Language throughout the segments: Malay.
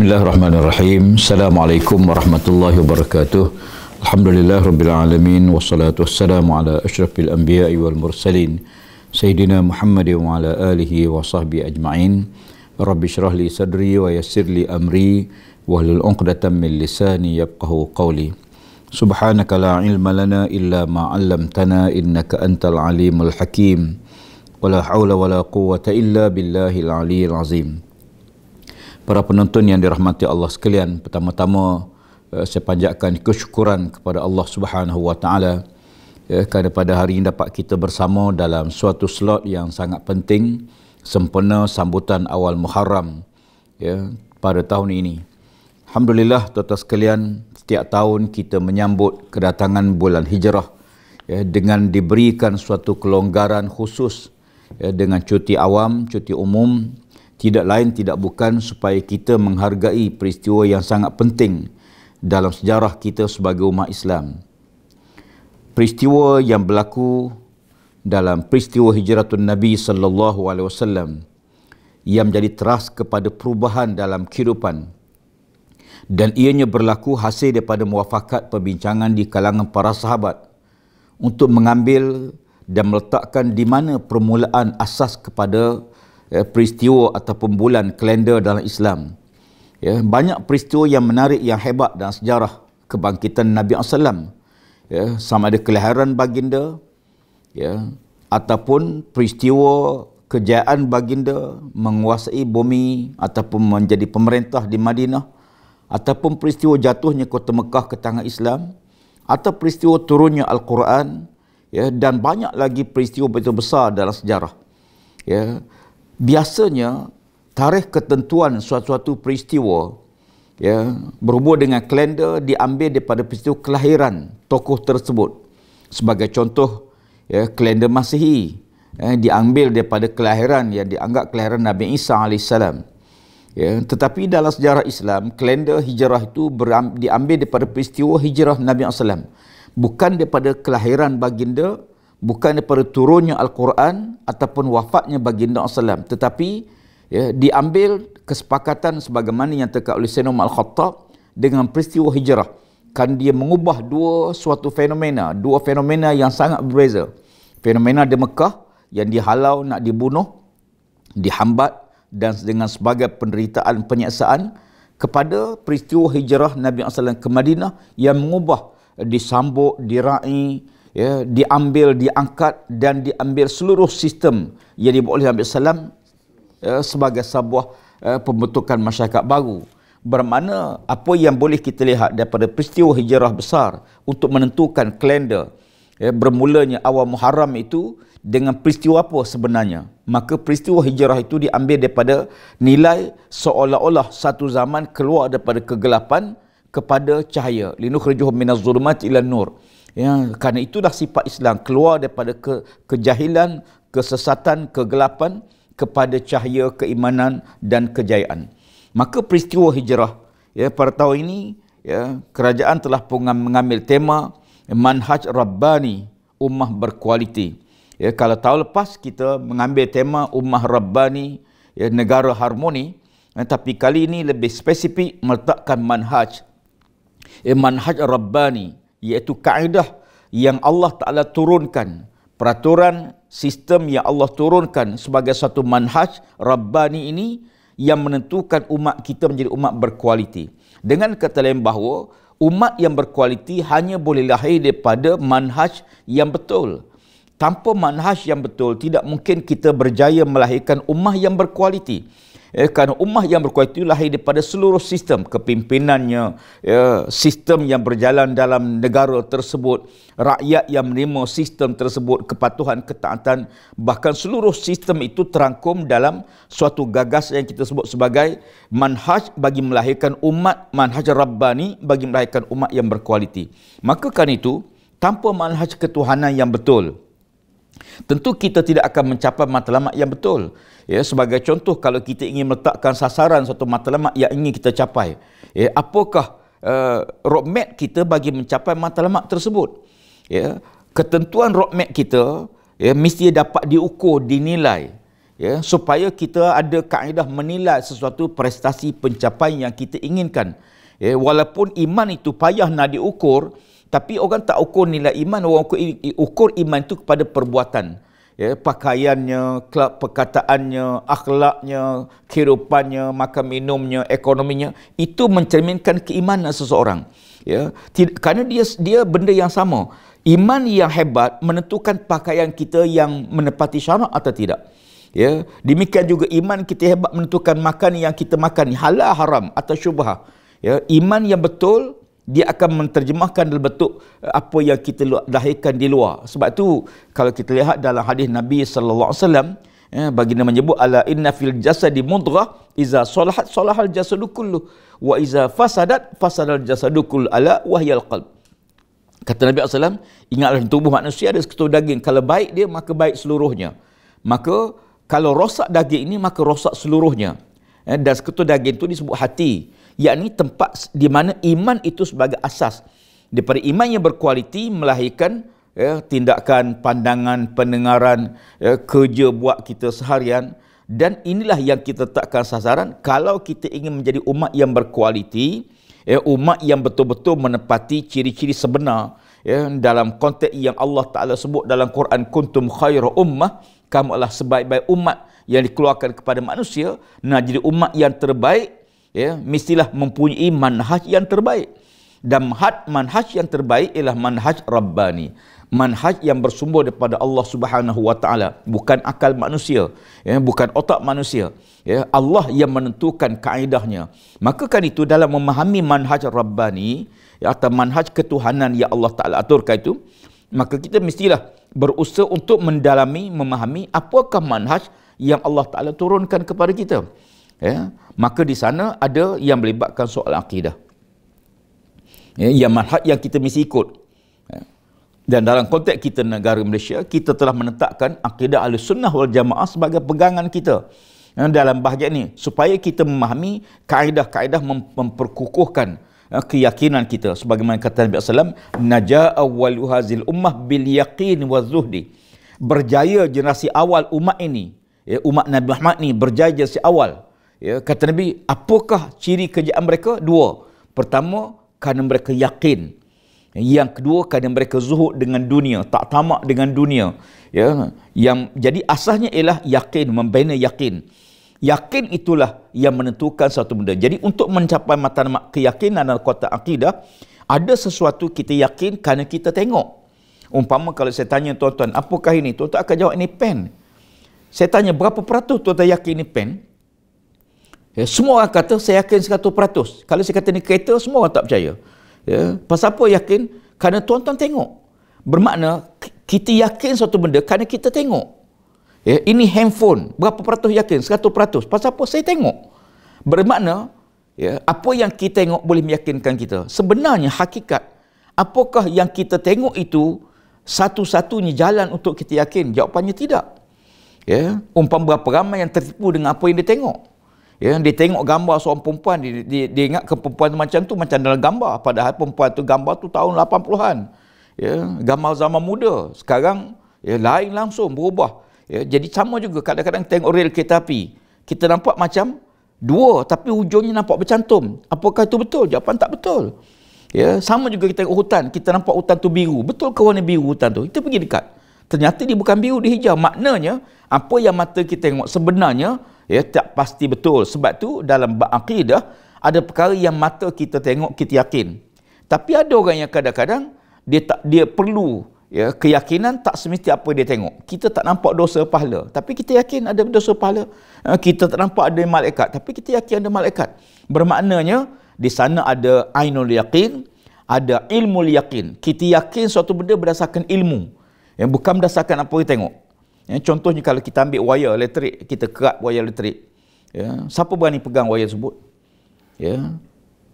Bismillahirrahmanirrahim. Assalamualaikum warahmatullahi wabarakatuh. Alhamdulillah rabbil alamin wassalatu wassalamu ala asyrafil anbiya'i wal mursalin sayyidina Muhammad wa ala alihi wa sahbihi ajma'in. Rabbi shrah li sadri wa yassir li amri wahlul 'uqdatam min lisani yafqahu qawli. Subhanaka la ilma lana illa ma 'allamtana innaka antal alimul hakim. Wala haula wala quwwata illa billahil aliyyil azim. para penonton yang dirahmati Allah sekalian pertama-tama eh, saya panjatkan kesyukuran kepada Allah Subhanahu Wa Taala ya, kerana pada hari ini dapat kita bersama dalam suatu slot yang sangat penting sempena sambutan awal Muharram ya pada tahun ini alhamdulillah tuan-tuan sekalian setiap tahun kita menyambut kedatangan bulan hijrah ya dengan diberikan suatu kelonggaran khusus ya dengan cuti awam cuti umum tidak lain tidak bukan supaya kita menghargai peristiwa yang sangat penting dalam sejarah kita sebagai umat Islam. Peristiwa yang berlaku dalam peristiwa hijratun Nabi sallallahu alaihi wasallam yang menjadi teras kepada perubahan dalam kehidupan dan ianya berlaku hasil daripada muafakat perbincangan di kalangan para sahabat untuk mengambil dan meletakkan di mana permulaan asas kepada ya, peristiwa ataupun bulan kalender dalam Islam. Ya, banyak peristiwa yang menarik yang hebat dalam sejarah kebangkitan Nabi asalam Ya, sama ada kelahiran baginda ya, ataupun peristiwa kejayaan baginda menguasai bumi ataupun menjadi pemerintah di Madinah ataupun peristiwa jatuhnya kota Mekah ke tangan Islam atau peristiwa turunnya Al-Quran ya, dan banyak lagi peristiwa-peristiwa besar dalam sejarah. Ya, biasanya tarikh ketentuan suatu-suatu peristiwa ya berhubung dengan kalender diambil daripada peristiwa kelahiran tokoh tersebut sebagai contoh ya kalender Masihi ya, diambil daripada kelahiran yang dianggap kelahiran Nabi Isa alaihissalam ya tetapi dalam sejarah Islam kalender hijrah itu diambil daripada peristiwa hijrah Nabi sallallahu alaihi wasallam bukan daripada kelahiran baginda bukan daripada turunnya Al-Quran ataupun wafatnya baginda SAW tetapi ya, diambil kesepakatan sebagaimana yang terkat oleh Sayyidina Umar Al-Khattab dengan peristiwa hijrah kan dia mengubah dua suatu fenomena dua fenomena yang sangat berbeza fenomena di Mekah yang dihalau nak dibunuh dihambat dan dengan sebagai penderitaan penyiksaan kepada peristiwa hijrah Nabi SAW ke Madinah yang mengubah disambut, dirai, ya, diambil, diangkat dan diambil seluruh sistem yang dibuat oleh Nabi SAW ya, sebagai sebuah ya, pembentukan masyarakat baru. Bermakna apa yang boleh kita lihat daripada peristiwa hijrah besar untuk menentukan kalender ya, bermulanya awal Muharram itu dengan peristiwa apa sebenarnya? Maka peristiwa hijrah itu diambil daripada nilai seolah-olah satu zaman keluar daripada kegelapan kepada cahaya. Linukhrijuhum minaz zulumati ilan nur ya kerana itulah sifat Islam keluar daripada ke, kejahilan kesesatan kegelapan kepada cahaya keimanan dan kejayaan maka peristiwa hijrah ya pada tahun ini ya kerajaan telah pun mengambil tema manhaj rabbani ummah berkualiti ya kalau tahun lepas kita mengambil tema ummah rabbani ya negara harmoni ya, tapi kali ini lebih spesifik meletakkan manhaj ya, manhaj rabbani iaitu kaedah yang Allah Ta'ala turunkan peraturan sistem yang Allah turunkan sebagai satu manhaj Rabbani ini yang menentukan umat kita menjadi umat berkualiti dengan kata lain bahawa umat yang berkualiti hanya boleh lahir daripada manhaj yang betul tanpa manhaj yang betul tidak mungkin kita berjaya melahirkan umat yang berkualiti ya, kerana ummah yang berkuat itu lahir daripada seluruh sistem kepimpinannya ya, sistem yang berjalan dalam negara tersebut rakyat yang menerima sistem tersebut kepatuhan ketaatan bahkan seluruh sistem itu terangkum dalam suatu gagas yang kita sebut sebagai manhaj bagi melahirkan umat manhaj rabbani bagi melahirkan umat yang berkualiti maka kan itu tanpa manhaj ketuhanan yang betul Tentu kita tidak akan mencapai matlamat yang betul. Ya, sebagai contoh kalau kita ingin meletakkan sasaran satu matlamat yang ingin kita capai, ya, apakah uh, roadmap kita bagi mencapai matlamat tersebut? Ya, ketentuan roadmap kita ya mesti dapat diukur, dinilai ya supaya kita ada kaedah menilai sesuatu prestasi pencapaian yang kita inginkan. Ya, walaupun iman itu payah nak diukur, tapi orang tak ukur nilai iman, orang ukur, ukur iman itu kepada perbuatan. Ya, pakaiannya, kelab perkataannya, akhlaknya, kehidupannya, makan minumnya, ekonominya. Itu mencerminkan keimanan seseorang. Ya, tidak, kerana dia, dia benda yang sama. Iman yang hebat menentukan pakaian kita yang menepati syarat atau tidak. Ya, demikian juga iman kita hebat menentukan makan yang kita makan halal haram atau syubhah. Ya, iman yang betul dia akan menterjemahkan dalam bentuk eh, apa yang kita lahirkan di luar. Sebab tu kalau kita lihat dalam hadis Nabi sallallahu alaihi wasallam ya eh, baginda menyebut ala inna fil jasadi mudghah iza salahat salahal jasadu kullu wa iza fasadat fasadal jasadu kullu ala wahyal qalb. Kata Nabi SAW, ingatlah tubuh manusia ada seketul daging. Kalau baik dia, maka baik seluruhnya. Maka kalau rosak daging ini, maka rosak seluruhnya. Eh, dan sekutu daging itu disebut hati. Yakni tempat di mana iman itu sebagai asas. Daripada iman yang berkualiti melahirkan ya, tindakan, pandangan, pendengaran, ya, kerja buat kita seharian. Dan inilah yang kita takkan sasaran kalau kita ingin menjadi umat yang berkualiti, ya, umat yang betul-betul menepati ciri-ciri sebenar ya, dalam konteks yang Allah Ta'ala sebut dalam Quran, Kuntum khairu ummah, kamu adalah sebaik-baik umat yang dikeluarkan kepada manusia nak jadi umat yang terbaik ya mestilah mempunyai manhaj yang terbaik dan had manhaj yang terbaik ialah manhaj rabbani manhaj yang bersumber daripada Allah Subhanahu wa taala bukan akal manusia ya bukan otak manusia ya Allah yang menentukan kaedahnya maka kan itu dalam memahami manhaj rabbani ya, atau manhaj ketuhanan yang Allah taala aturkan itu maka kita mestilah berusaha untuk mendalami memahami apakah manhaj yang Allah Ta'ala turunkan kepada kita. Ya, maka di sana ada yang melibatkan soal akidah. Ya, yang manhaj yang kita mesti ikut. Ya. Dan dalam konteks kita negara Malaysia, kita telah menetapkan akidah ahli sunnah wal jamaah sebagai pegangan kita. Ya, dalam bahagian ini, supaya kita memahami kaedah-kaedah mem- memperkukuhkan ya, keyakinan kita. Sebagaimana kata Nabi SAW, awal waluhazil ummah bil yaqin wa zuhdi. Berjaya generasi awal umat ini ya, umat Nabi Muhammad ni berjaya sejak awal. Ya, kata Nabi, apakah ciri kerjaan mereka? Dua. Pertama, kerana mereka yakin. Yang kedua, kerana mereka zuhud dengan dunia, tak tamak dengan dunia. Ya, yang Jadi asalnya ialah yakin, membina yakin. Yakin itulah yang menentukan satu benda. Jadi untuk mencapai matlamat keyakinan dan kuatan akidah, ada sesuatu kita yakin kerana kita tengok. Umpama kalau saya tanya tuan-tuan, apakah ini? Tuan-tuan akan jawab, ini pen. Saya tanya berapa peratus tuan-tuan yakin ni pen? Ya, semua orang kata saya yakin 100%. Kalau saya kata ni kereta semua orang tak percaya. Ya, pasal apa yakin? Karena tuan-tuan tengok. Bermakna kita yakin satu benda kerana kita tengok. Ya, ini handphone. Berapa peratus yakin? 100%. Pasal apa? Saya tengok. Bermakna ya, apa yang kita tengok boleh meyakinkan kita. Sebenarnya hakikat apakah yang kita tengok itu satu-satunya jalan untuk kita yakin? Jawapannya Tidak ya umpam berapa ramai yang tertipu dengan apa yang dia tengok ya dia tengok gambar seorang perempuan dia, dia, dia ingat ke perempuan macam tu macam dalam gambar padahal perempuan tu gambar tu tahun 80-an ya gambar zaman muda sekarang ya lain langsung berubah ya jadi sama juga kadang-kadang tengok real kereta api kita nampak macam dua tapi hujungnya nampak bercantum apakah itu betul jawapan tak betul ya sama juga kita tengok hutan kita nampak hutan tu biru betul ke warna biru hutan tu kita pergi dekat ternyata dia bukan biru dia hijau maknanya apa yang mata kita tengok sebenarnya ya tak pasti betul sebab tu dalam akidah ada perkara yang mata kita tengok kita yakin tapi ada orang yang kadang-kadang dia tak dia perlu ya keyakinan tak semesti apa dia tengok kita tak nampak dosa pahala tapi kita yakin ada dosa pahala ha, kita tak nampak ada malaikat tapi kita yakin ada malaikat bermaknanya di sana ada ainul yakin ada ilmu yakin kita yakin suatu benda berdasarkan ilmu yang bukan berdasarkan apa kita tengok. Ya, contohnya kalau kita ambil wire elektrik, kita kerat wire elektrik. Ya, siapa berani pegang wire tersebut? Ya.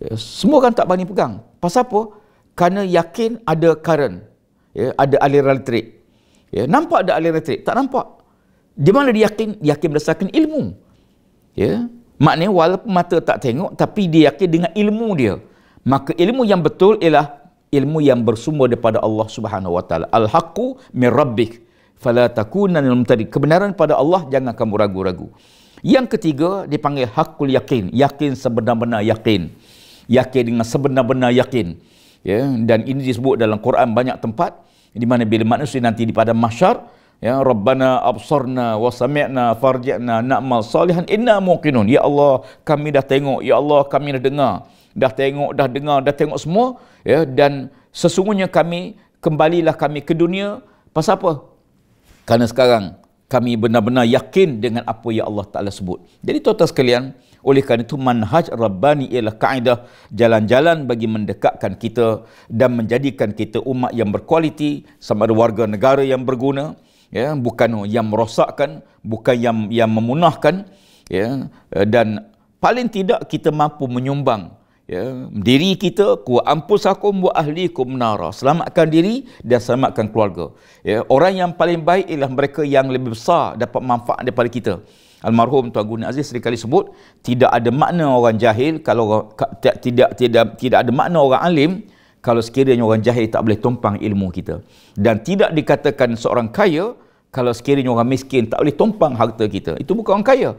ya. Semua kan tak berani pegang. Pasal apa? Kerana yakin ada current. Ya, ada aliran elektrik. Ya, nampak ada aliran elektrik? Tak nampak. Di mana dia yakin? Yakin berdasarkan ilmu. Ya. Maknanya walaupun mata tak tengok, tapi dia yakin dengan ilmu dia. Maka ilmu yang betul ialah ilmu yang bersumber daripada Allah Subhanahu wa taala. Al-haqqu min rabbik fala takunan mumtari. Kebenaran pada Allah jangan kamu ragu-ragu. Yang ketiga dipanggil hakul yakin, yakin sebenar-benar yakin. Yakin dengan sebenar-benar yakin. Ya, dan ini disebut dalam Quran banyak tempat di mana bila manusia nanti di padang mahsyar, ya rabbana absarna wa sami'na farji'na na'mal salihan inna muqinun. Ya Allah, kami dah tengok, ya Allah, kami dah dengar dah tengok, dah dengar, dah tengok semua ya dan sesungguhnya kami kembalilah kami ke dunia pasal apa? Karena sekarang kami benar-benar yakin dengan apa yang Allah Taala sebut. Jadi tuan-tuan sekalian, oleh kerana itu manhaj rabbani ialah kaedah jalan-jalan bagi mendekatkan kita dan menjadikan kita umat yang berkualiti sama ada warga negara yang berguna ya bukan yang merosakkan bukan yang yang memunahkan ya dan paling tidak kita mampu menyumbang ya diri kita ku ampusakum wa ahlikum nara selamatkan diri dan selamatkan keluarga ya orang yang paling baik ialah mereka yang lebih besar dapat manfaat daripada kita almarhum tuan Guru aziz sering kali sebut tidak ada makna orang jahil kalau tidak tidak tidak tidak ada makna orang alim kalau sekiranya orang jahil tak boleh tumpang ilmu kita dan tidak dikatakan seorang kaya kalau sekiranya orang miskin tak boleh tumpang harta kita itu bukan orang kaya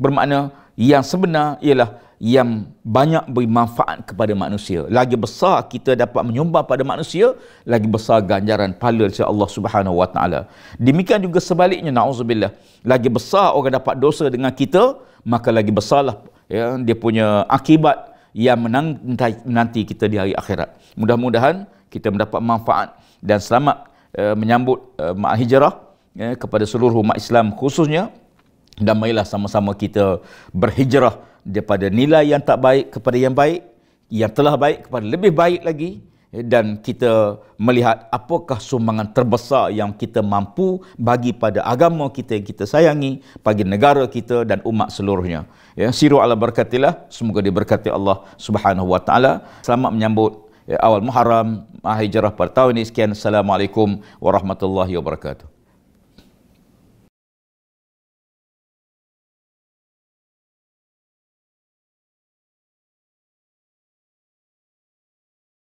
bermakna yang sebenar ialah yang banyak beri manfaat kepada manusia. Lagi besar kita dapat menyumbang pada manusia, lagi besar ganjaran pahala dari Allah Subhanahu Wa Taala. Demikian juga sebaliknya naudzubillah. Lagi besar orang dapat dosa dengan kita, maka lagi besarlah ya dia punya akibat yang menanti, menanti kita di hari akhirat. Mudah-mudahan kita mendapat manfaat dan selamat uh, menyambut uh, eh, Ma'al Hijrah ya, kepada seluruh umat Islam khususnya dan marilah sama-sama kita berhijrah daripada nilai yang tak baik kepada yang baik, yang telah baik kepada lebih baik lagi dan kita melihat apakah sumbangan terbesar yang kita mampu bagi pada agama kita yang kita sayangi, bagi negara kita dan umat seluruhnya. Ya, siru ala berkatilah, semoga diberkati Allah Subhanahu wa taala. Selamat menyambut ya, awal Muharram, Hijrah pada tahun ini sekian. Assalamualaikum warahmatullahi wabarakatuh.